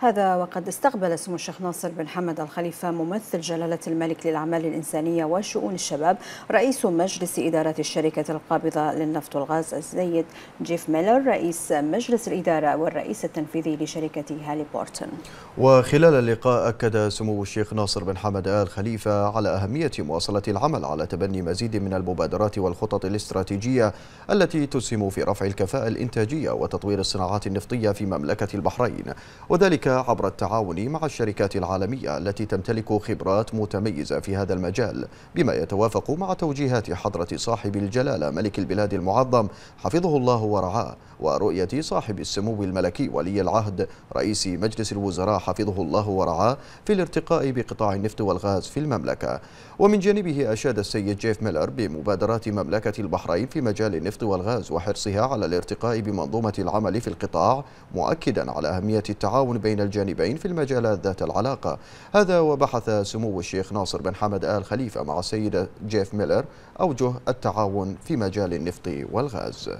هذا وقد استقبل سمو الشيخ ناصر بن حمد الخليفة ممثل جلالة الملك للأعمال الإنسانية وشؤون الشباب رئيس مجلس إدارة الشركة القابضة للنفط والغاز السيد جيف ميلر رئيس مجلس الإدارة والرئيس التنفيذي لشركة هالي بورتن وخلال اللقاء أكد سمو الشيخ ناصر بن حمد آل خليفة على أهمية مواصلة العمل على تبني مزيد من المبادرات والخطط الاستراتيجية التي تسهم في رفع الكفاءة الإنتاجية وتطوير الصناعات النفطية في مملكة البحرين وذلك عبر التعاون مع الشركات العالمية التي تمتلك خبرات متميزة في هذا المجال بما يتوافق مع توجيهات حضرة صاحب الجلالة ملك البلاد المعظم حفظه الله ورعاه ورؤية صاحب السمو الملكي ولي العهد رئيس مجلس الوزراء حفظه الله ورعاه في الارتقاء بقطاع النفط والغاز في المملكة ومن جانبه أشاد السيد جيف ميلر بمبادرات مملكة البحرين في مجال النفط والغاز وحرصها على الارتقاء بمنظومة العمل في القطاع مؤكدا على أهمية التعاون بين بين الجانبين في المجالات ذات العلاقة هذا وبحث سمو الشيخ ناصر بن حمد آل خليفة مع السيد جيف ميلر أوجه التعاون في مجال النفط والغاز